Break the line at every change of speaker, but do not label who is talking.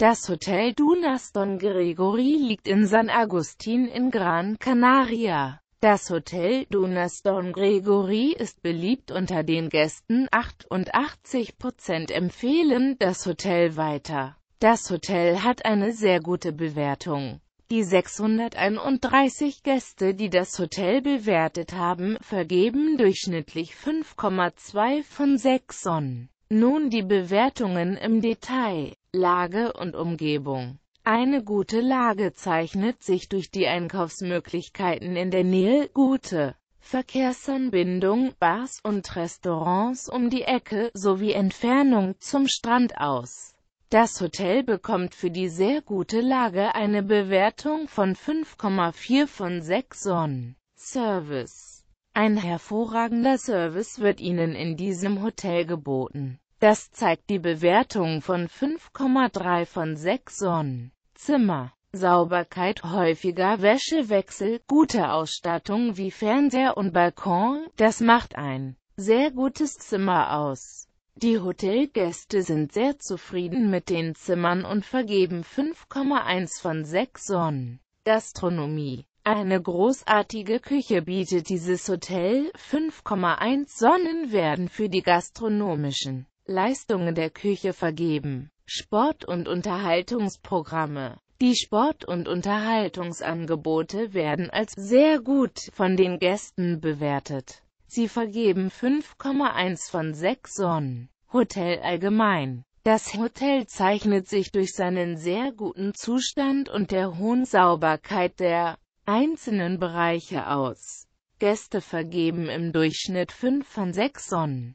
Das Hotel Dunas Don Gregory liegt in San Agustin in Gran Canaria. Das Hotel Dunas Don Gregory ist beliebt unter den Gästen, 88% empfehlen das Hotel weiter. Das Hotel hat eine sehr gute Bewertung. Die 631 Gäste, die das Hotel bewertet haben, vergeben durchschnittlich 5,2 von 6 Sonnen. Nun die Bewertungen im Detail. Lage und Umgebung. Eine gute Lage zeichnet sich durch die Einkaufsmöglichkeiten in der Nähe, gute Verkehrsanbindung, Bars und Restaurants um die Ecke sowie Entfernung zum Strand aus. Das Hotel bekommt für die sehr gute Lage eine Bewertung von 5,4 von 6 Sonnen. Service Ein hervorragender Service wird Ihnen in diesem Hotel geboten. Das zeigt die Bewertung von 5,3 von 6 Sonnen. Zimmer. Sauberkeit, häufiger Wäschewechsel, gute Ausstattung wie Fernseher und Balkon, das macht ein sehr gutes Zimmer aus. Die Hotelgäste sind sehr zufrieden mit den Zimmern und vergeben 5,1 von 6 Sonnen. Gastronomie eine großartige Küche bietet dieses Hotel, 5,1 Sonnen werden für die gastronomischen Leistungen der Küche vergeben. Sport- und Unterhaltungsprogramme die Sport- und Unterhaltungsangebote werden als sehr gut von den Gästen bewertet. Sie vergeben 5,1 von 6 Sonnen. Hotel allgemein. Das Hotel zeichnet sich durch seinen sehr guten Zustand und der hohen Sauberkeit der einzelnen Bereiche aus. Gäste vergeben im Durchschnitt 5 von 6 Sonnen.